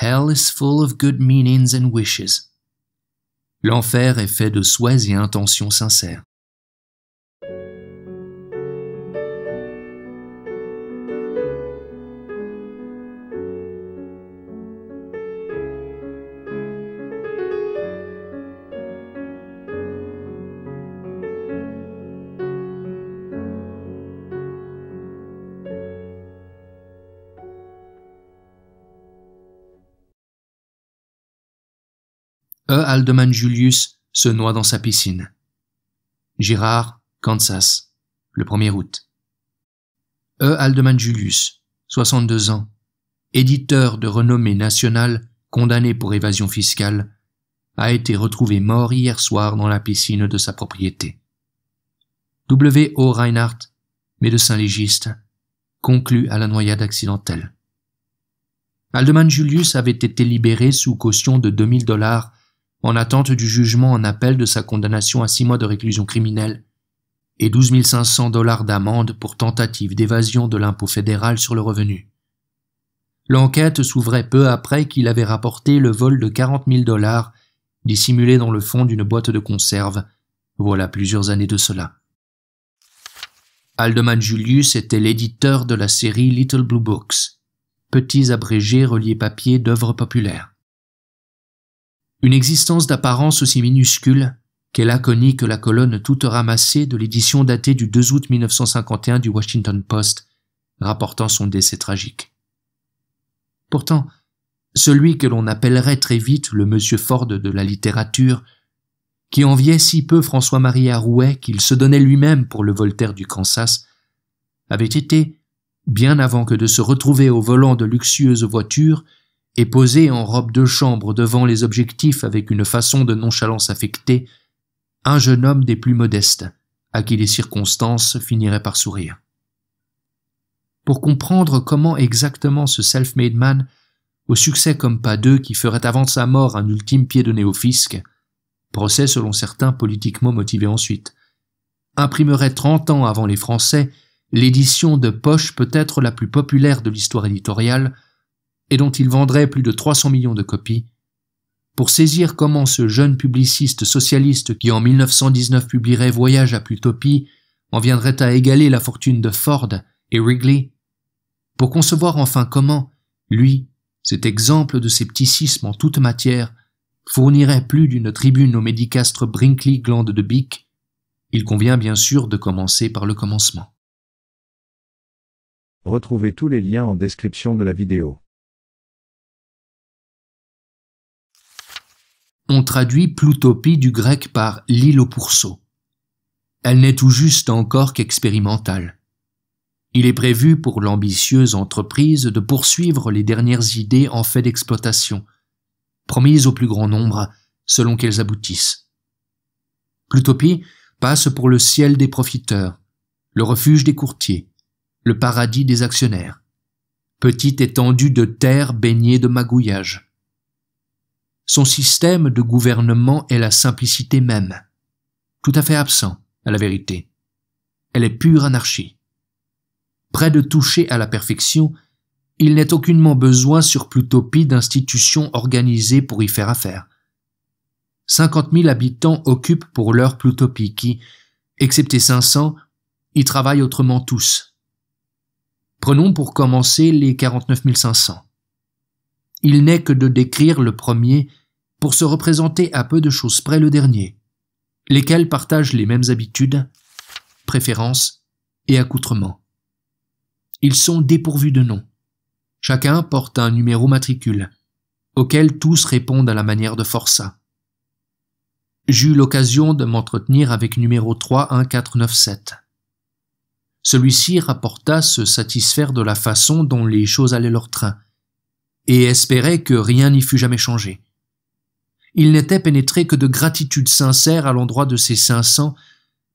Hell is full of good meanings and wishes. L'enfer est fait de souhaits et intentions sincères. E. Aldeman Julius se noie dans sa piscine. Girard, Kansas, le 1er août. E. Aldeman Julius, 62 ans, éditeur de renommée nationale condamné pour évasion fiscale, a été retrouvé mort hier soir dans la piscine de sa propriété. W. O. Reinhardt, médecin légiste, conclut à la noyade accidentelle. Aldeman Julius avait été libéré sous caution de 2000 dollars en attente du jugement en appel de sa condamnation à six mois de réclusion criminelle et 12 500 dollars d'amende pour tentative d'évasion de l'impôt fédéral sur le revenu. L'enquête s'ouvrait peu après qu'il avait rapporté le vol de 40 000 dollars dissimulé dans le fond d'une boîte de conserve, voilà plusieurs années de cela. Aldeman Julius était l'éditeur de la série Little Blue Books, petits abrégés reliés papier d'œuvres populaires. Une existence d'apparence aussi minuscule qu'elle a connue que la colonne toute ramassée de l'édition datée du 2 août 1951 du Washington Post, rapportant son décès tragique. Pourtant, celui que l'on appellerait très vite le monsieur Ford de la littérature, qui enviait si peu François-Marie Arouet qu'il se donnait lui-même pour le Voltaire du Kansas, avait été, bien avant que de se retrouver au volant de luxueuses voitures, et posé en robe de chambre devant les objectifs avec une façon de nonchalance affectée, un jeune homme des plus modestes, à qui les circonstances finiraient par sourire. Pour comprendre comment exactement ce self-made man, au succès comme pas deux qui ferait avant sa mort un ultime pied de au fisc, procès selon certains politiquement motivé ensuite, imprimerait trente ans avant les Français l'édition de poche peut-être la plus populaire de l'histoire éditoriale, et dont il vendrait plus de 300 millions de copies, pour saisir comment ce jeune publiciste socialiste qui en 1919 publierait Voyage à Plutopie en viendrait à égaler la fortune de Ford et Wrigley, pour concevoir enfin comment, lui, cet exemple de scepticisme en toute matière, fournirait plus d'une tribune au médicastre Brinkley Glande de Bic, il convient bien sûr de commencer par le commencement. Retrouvez tous les liens en description de la vidéo. On traduit Plutopie du grec par l'île aux pourceaux ». Elle n'est tout juste encore qu'expérimentale. Il est prévu pour l'ambitieuse entreprise de poursuivre les dernières idées en fait d'exploitation, promises au plus grand nombre selon qu'elles aboutissent. Plutopie passe pour le ciel des profiteurs, le refuge des courtiers, le paradis des actionnaires, petite étendue de terre baignée de magouillage, son système de gouvernement est la simplicité même, tout à fait absent, à la vérité. Elle est pure anarchie. Près de toucher à la perfection, il n'est aucunement besoin sur Plutopie d'institutions organisées pour y faire affaire. 50 mille habitants occupent pour l'heure Plutopie qui, excepté 500, y travaillent autrement tous. Prenons pour commencer les 49 500. Il n'est que de décrire le premier pour se représenter à peu de choses près le dernier, lesquels partagent les mêmes habitudes, préférences et accoutrements. Ils sont dépourvus de nom. Chacun porte un numéro matricule, auquel tous répondent à la manière de forçat. J'eus l'occasion de m'entretenir avec numéro 31497. Celui-ci rapporta se satisfaire de la façon dont les choses allaient leur train, et espérait que rien n'y fût jamais changé. Il n'était pénétré que de gratitude sincère à l'endroit de ces cinq cents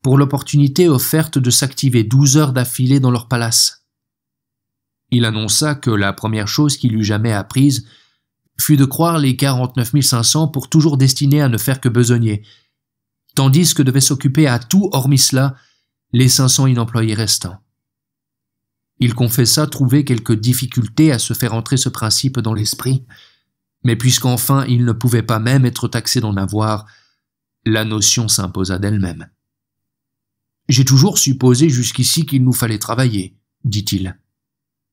pour l'opportunité offerte de s'activer douze heures d'affilée dans leur palace. Il annonça que la première chose qu'il eût jamais apprise fut de croire les 49 500 pour toujours destinés à ne faire que besogner, tandis que devaient s'occuper à tout hormis cela les 500 inemployés restants. Il confessa trouver quelques difficultés à se faire entrer ce principe dans l'esprit, mais puisqu'enfin il ne pouvait pas même être taxé d'en avoir, la notion s'imposa d'elle-même. J'ai toujours supposé jusqu'ici qu'il nous fallait travailler, dit-il.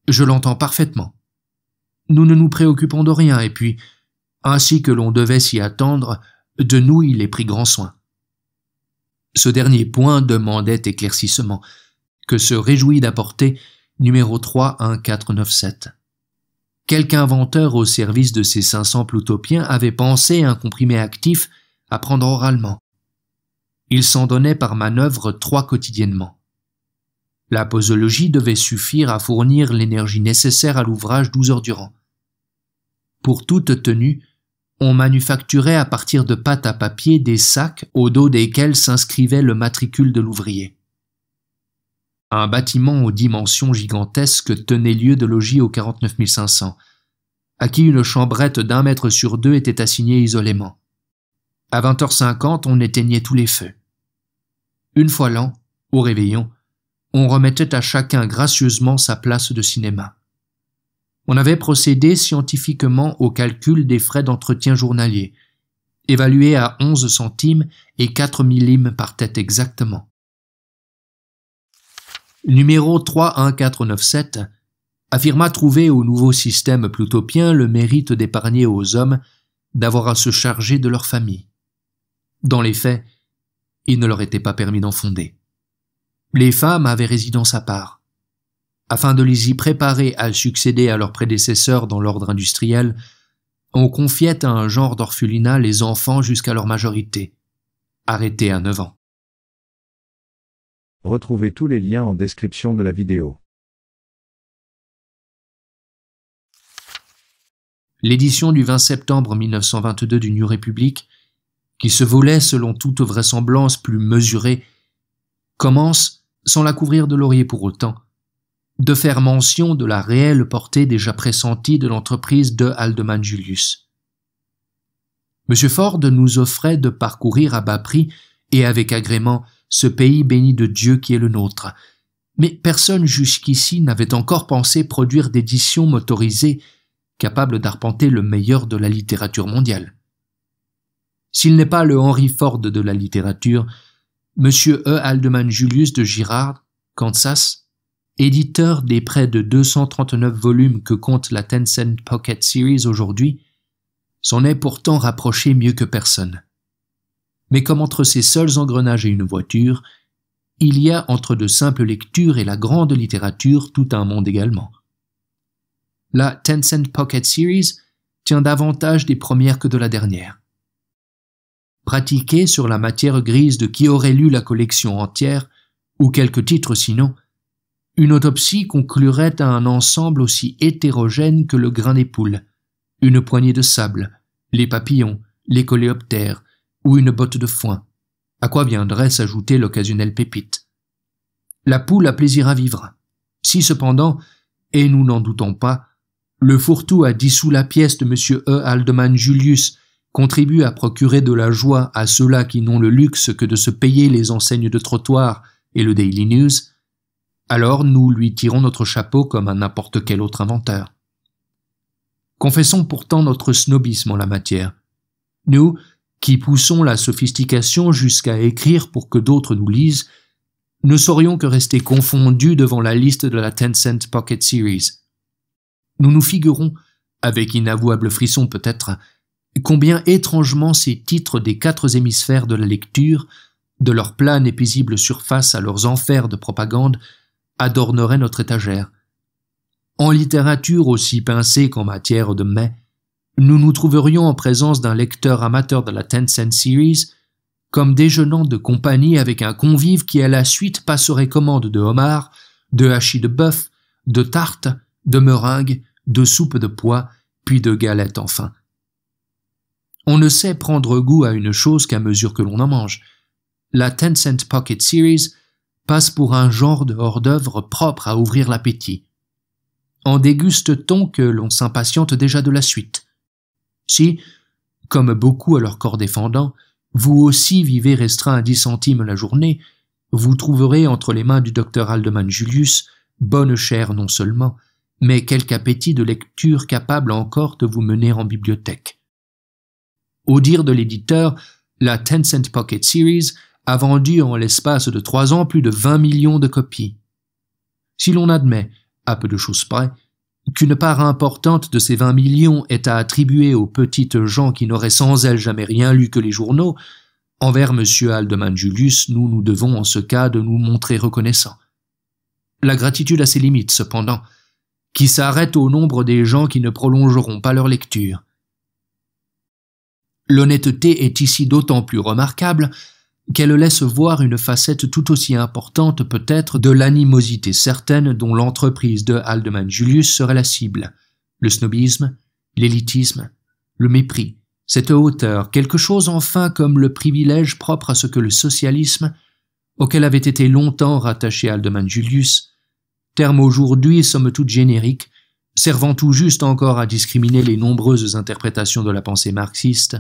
Je l'entends parfaitement. Nous ne nous préoccupons de rien, et puis, ainsi que l'on devait s'y attendre, de nous il est pris grand soin. Ce dernier point demandait éclaircissement, que se réjouit d'apporter numéro 31497. Quelque inventeur au service de ces 500 plutopiens avait pensé un comprimé actif à prendre oralement. Il s'en donnait par manœuvre trois quotidiennement. La posologie devait suffire à fournir l'énergie nécessaire à l'ouvrage 12 heures durant. Pour toute tenue, on manufacturait à partir de pâte à papier des sacs au dos desquels s'inscrivait le matricule de l'ouvrier. Un bâtiment aux dimensions gigantesques tenait lieu de logis aux 49 500, à qui une chambrette d'un mètre sur deux était assignée isolément. À 20h50, on éteignait tous les feux. Une fois l'an, au réveillon, on remettait à chacun gracieusement sa place de cinéma. On avait procédé scientifiquement au calcul des frais d'entretien journalier, évalués à 11 centimes et 4 millimes par tête exactement numéro 31497, affirma trouver au nouveau système plutopien le mérite d'épargner aux hommes d'avoir à se charger de leur famille. Dans les faits, il ne leur était pas permis d'en fonder. Les femmes avaient résidence à part. Afin de les y préparer à succéder à leurs prédécesseurs dans l'ordre industriel, on confiait à un genre d'orphelinat les enfants jusqu'à leur majorité, arrêtés à 9 ans. Retrouvez tous les liens en description de la vidéo. L'édition du 20 septembre 1922 du New Republic, qui se volait selon toute vraisemblance plus mesurée, commence, sans la couvrir de laurier pour autant, de faire mention de la réelle portée déjà pressentie de l'entreprise de Haldeman Julius. M. Ford nous offrait de parcourir à bas prix et avec agrément ce pays béni de Dieu qui est le nôtre. Mais personne jusqu'ici n'avait encore pensé produire d'éditions motorisées capables d'arpenter le meilleur de la littérature mondiale. S'il n'est pas le Henry Ford de la littérature, M. E. Aldeman Julius de Girard, Kansas, éditeur des près de 239 volumes que compte la Tencent Pocket Series aujourd'hui, s'en est pourtant rapproché mieux que personne mais comme entre ces seuls engrenages et une voiture, il y a entre de simples lectures et la grande littérature tout un monde également. La Tencent Pocket Series tient davantage des premières que de la dernière. Pratiquée sur la matière grise de qui aurait lu la collection entière, ou quelques titres sinon, une autopsie conclurait à un ensemble aussi hétérogène que le grain des poules, une poignée de sable, les papillons, les coléoptères, ou une botte de foin, à quoi viendrait s'ajouter l'occasionnelle pépite. La poule a plaisir à vivre. Si cependant, et nous n'en doutons pas, le fourre-tout à dissous la pièce de M. E. Aldeman Julius, contribue à procurer de la joie à ceux-là qui n'ont le luxe que de se payer les enseignes de trottoir et le Daily News, alors nous lui tirons notre chapeau comme à n'importe quel autre inventeur. Confessons pourtant notre snobisme en la matière. Nous, qui poussons la sophistication jusqu'à écrire pour que d'autres nous lisent, ne saurions que rester confondus devant la liste de la Tencent Pocket Series. Nous nous figurons, avec inavouable frisson peut-être, combien étrangement ces titres des quatre hémisphères de la lecture, de leur plane et paisible surface à leurs enfers de propagande, adorneraient notre étagère. En littérature aussi pincée qu'en matière de mets, nous nous trouverions en présence d'un lecteur amateur de la Tencent Series, comme déjeunant de compagnie avec un convive qui à la suite passerait commande de homard, de hachis de bœuf, de tarte, de meringue, de soupe de pois, puis de galettes enfin. On ne sait prendre goût à une chose qu'à mesure que l'on en mange. La Tencent Pocket Series passe pour un genre de hors-d'œuvre propre à ouvrir l'appétit. En déguste-t-on que l'on s'impatiente déjà de la suite si, comme beaucoup à leur corps défendant, vous aussi vivez restreint à dix centimes la journée, vous trouverez entre les mains du docteur Aldeman Julius bonne chair non seulement, mais quelque appétit de lecture capable encore de vous mener en bibliothèque. Au dire de l'éditeur, la Tencent Pocket Series a vendu en l'espace de trois ans plus de vingt millions de copies. Si l'on admet, à peu de choses près, qu'une part importante de ces vingt millions est à attribuer aux petites gens qui n'auraient sans elles jamais rien lu que les journaux, envers M. Aldeman Julius, nous nous devons en ce cas de nous montrer reconnaissants. La gratitude a ses limites, cependant, qui s'arrête au nombre des gens qui ne prolongeront pas leur lecture. L'honnêteté est ici d'autant plus remarquable qu'elle laisse voir une facette tout aussi importante peut-être de l'animosité certaine dont l'entreprise de Haldeman Julius serait la cible. Le snobisme, l'élitisme, le mépris, cette hauteur, quelque chose enfin comme le privilège propre à ce que le socialisme, auquel avait été longtemps rattaché Haldeman Julius, terme aujourd'hui somme toute générique, servant tout juste encore à discriminer les nombreuses interprétations de la pensée marxiste,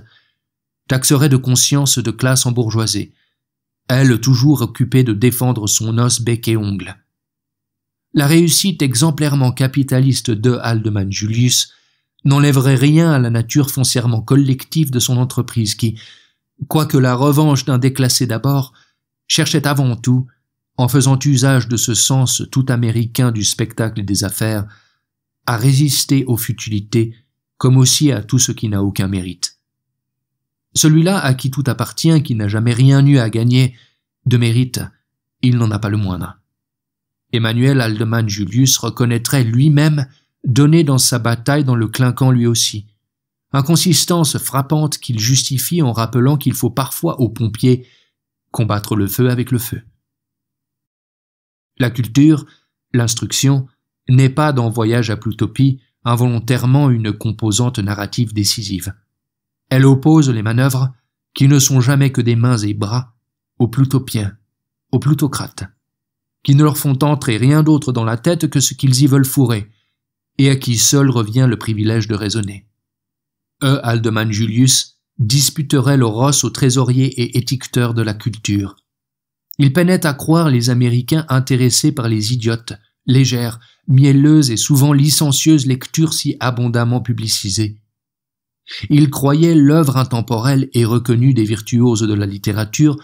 taxerait de conscience de classe en bourgeoisie elle toujours occupée de défendre son os bec et ongle. La réussite exemplairement capitaliste de Haldeman Julius n'enlèverait rien à la nature foncièrement collective de son entreprise qui, quoique la revanche d'un déclassé d'abord, cherchait avant tout, en faisant usage de ce sens tout américain du spectacle et des affaires, à résister aux futilités comme aussi à tout ce qui n'a aucun mérite. Celui-là à qui tout appartient, qui n'a jamais rien eu à gagner de mérite, il n'en a pas le moindre. Emmanuel Aldeman Julius reconnaîtrait lui-même donné dans sa bataille dans le clinquant lui aussi. Inconsistance frappante qu'il justifie en rappelant qu'il faut parfois aux pompiers combattre le feu avec le feu. La culture, l'instruction, n'est pas dans Voyage à Plutopie involontairement une composante narrative décisive. Elle oppose les manœuvres, qui ne sont jamais que des mains et bras, aux plutopiens, aux plutocrates, qui ne leur font entrer rien d'autre dans la tête que ce qu'ils y veulent fourrer, et à qui seul revient le privilège de raisonner. E. Aldeman Julius disputerait Ross aux trésoriers et étiqueteurs de la culture. Il peinait à croire les Américains intéressés par les idiotes, légères, mielleuses et souvent licencieuses lectures si abondamment publicisées. Il croyait l'œuvre intemporelle et reconnue des virtuoses de la littérature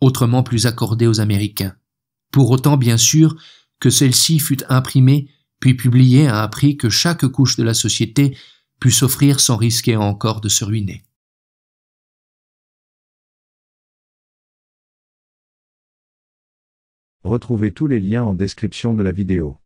autrement plus accordée aux Américains. Pour autant, bien sûr, que celle-ci fut imprimée puis publiée à un prix que chaque couche de la société put s'offrir sans risquer encore de se ruiner. Retrouvez tous les liens en description de la vidéo.